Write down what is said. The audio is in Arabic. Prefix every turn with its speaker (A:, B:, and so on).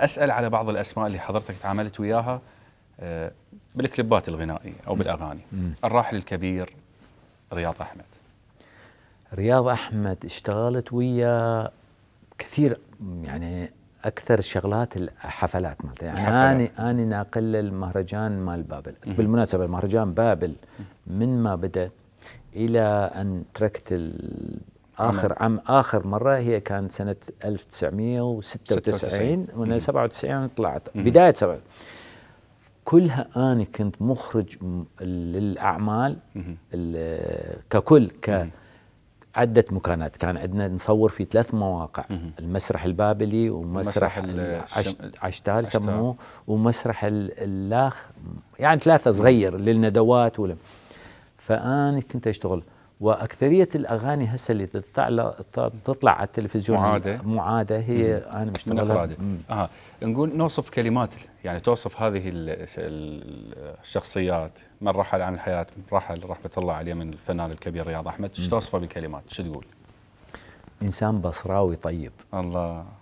A: اسال على بعض الاسماء اللي حضرتك تعاملت وياها آه، بالكليبات الغنائيه او بالاغاني الراحل الكبير رياض احمد رياض
B: احمد اشتغلت ويا كثير يعني اكثر شغلات الحفلات مالته يعني اني اني ناقل المهرجان مال بابل بالمناسبه المهرجان بابل من ما بدا الى ان تركت اخر عام اخر مره هي كانت سنه 1996 وانا 97 طلعت بدايه 97 كلها انا كنت مخرج للاعمال ككل ك عدة مكانات كان عندنا نصور في ثلاث مواقع المسرح البابلي ومسرح عشتال سموه ومسرح اللاخ يعني ثلاثة صغير للندوات ولا فأنا كنت أشتغل واكثريه الاغاني هسه اللي تطلع تطلع على التلفزيون يعني معاده معاده هي مم. انا مشتغلها من اخراجك
A: اها نقول نوصف كلمات يعني توصف هذه الشخصيات من رحل عن الحياه رحل رحمه الله عليه من الفنان الكبير رياض احمد ايش توصفه بالكلمات شو تقول؟
B: انسان بصراوي طيب الله